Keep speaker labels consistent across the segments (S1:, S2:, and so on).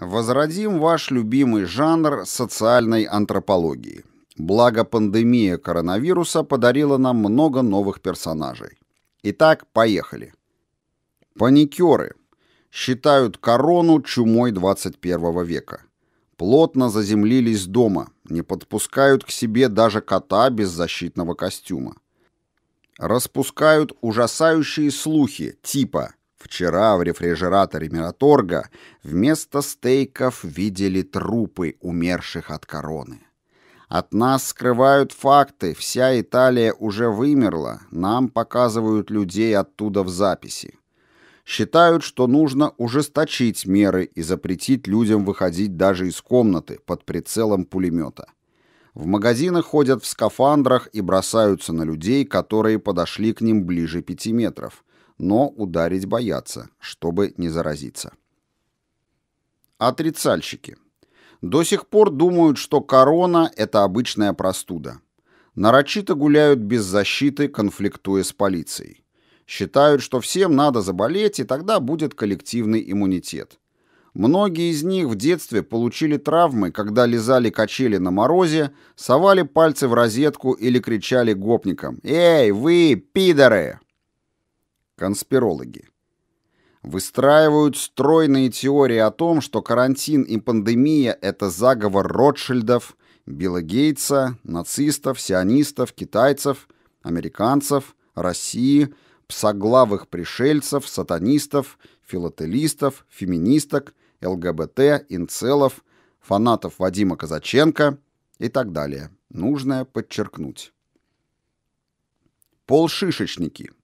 S1: Возродим ваш любимый жанр социальной антропологии. Благо пандемия коронавируса подарила нам много новых персонажей. Итак, поехали. Паникеры считают корону чумой 21 века. Плотно заземлились дома, не подпускают к себе даже кота без защитного костюма. Распускают ужасающие слухи, типа Вчера в рефрижераторе Мираторга вместо стейков видели трупы умерших от короны. От нас скрывают факты, вся Италия уже вымерла, нам показывают людей оттуда в записи. Считают, что нужно ужесточить меры и запретить людям выходить даже из комнаты под прицелом пулемета. В магазины ходят в скафандрах и бросаются на людей, которые подошли к ним ближе пяти метров но ударить боятся, чтобы не заразиться. Отрицальщики. До сих пор думают, что корона – это обычная простуда. Нарочито гуляют без защиты, конфликтуя с полицией. Считают, что всем надо заболеть, и тогда будет коллективный иммунитет. Многие из них в детстве получили травмы, когда лизали качели на морозе, совали пальцы в розетку или кричали гопникам «Эй, вы, пидоры!». Конспирологи. Выстраивают стройные теории о том, что карантин и пандемия – это заговор Ротшильдов, Билла Гейтса, нацистов, сионистов, китайцев, американцев, России, псоглавых пришельцев, сатанистов, филателистов, феминисток, ЛГБТ, инцелов, фанатов Вадима Казаченко и так далее. Нужно подчеркнуть. Полшишечники –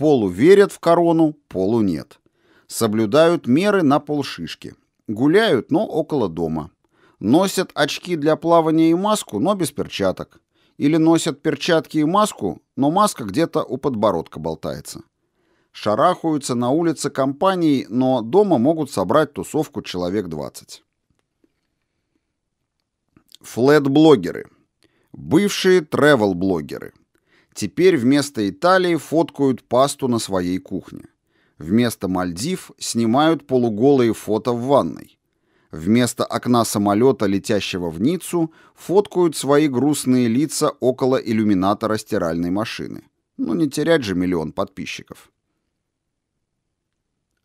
S1: Полу верят в корону, полу нет. Соблюдают меры на полшишки. Гуляют, но около дома. Носят очки для плавания и маску, но без перчаток. Или носят перчатки и маску, но маска где-то у подбородка болтается. Шарахаются на улице компании, но дома могут собрать тусовку человек 20. Флэт-блогеры. Бывшие travel блогеры Теперь вместо Италии фоткают пасту на своей кухне. Вместо Мальдив снимают полуголые фото в ванной. Вместо окна самолета, летящего в Ниццу, фоткают свои грустные лица около иллюминатора стиральной машины. Ну не терять же миллион подписчиков.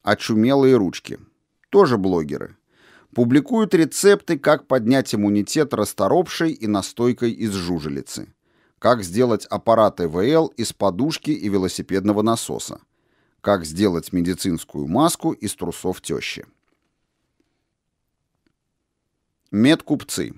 S1: Очумелые ручки. Тоже блогеры. Публикуют рецепты, как поднять иммунитет расторопшей и настойкой из жужелицы. Как сделать аппарат ЭВЛ из подушки и велосипедного насоса. Как сделать медицинскую маску из трусов тещи. Медкупцы.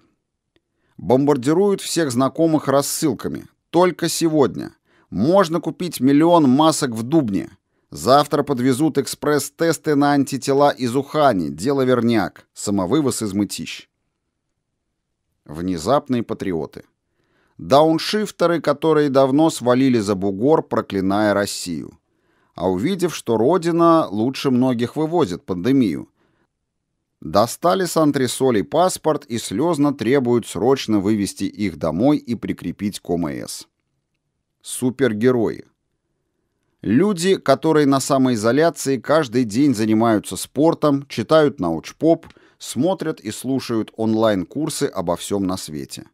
S1: Бомбардируют всех знакомых рассылками. Только сегодня. Можно купить миллион масок в Дубне. Завтра подвезут экспресс-тесты на антитела из Ухани, дело верняк, самовывоз из мытищ. Внезапные патриоты. Дауншифтеры, которые давно свалили за бугор, проклиная Россию. А увидев, что Родина лучше многих вывозит пандемию, достали с антресолей паспорт и слезно требуют срочно вывести их домой и прикрепить к ОМС. Супергерои. Люди, которые на самоизоляции каждый день занимаются спортом, читают научпоп, смотрят и слушают онлайн-курсы обо всем на свете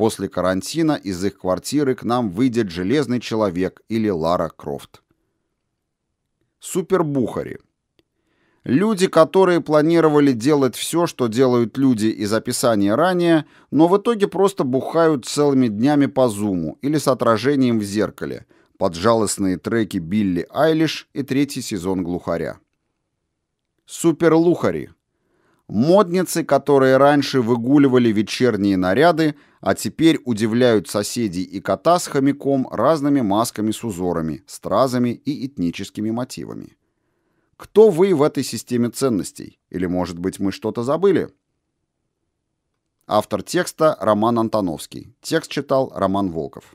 S1: после карантина из их квартиры к нам выйдет Железный Человек или Лара Крофт. Супербухари. Люди, которые планировали делать все, что делают люди из описания ранее, но в итоге просто бухают целыми днями по зуму или с отражением в зеркале под жалостные треки Билли Айлиш и третий сезон «Глухаря». Суперлухари. Модницы, которые раньше выгуливали вечерние наряды, а теперь удивляют соседей и кота с хомяком разными масками с узорами, стразами и этническими мотивами. Кто вы в этой системе ценностей? Или, может быть, мы что-то забыли? Автор текста Роман Антоновский. Текст читал Роман Волков.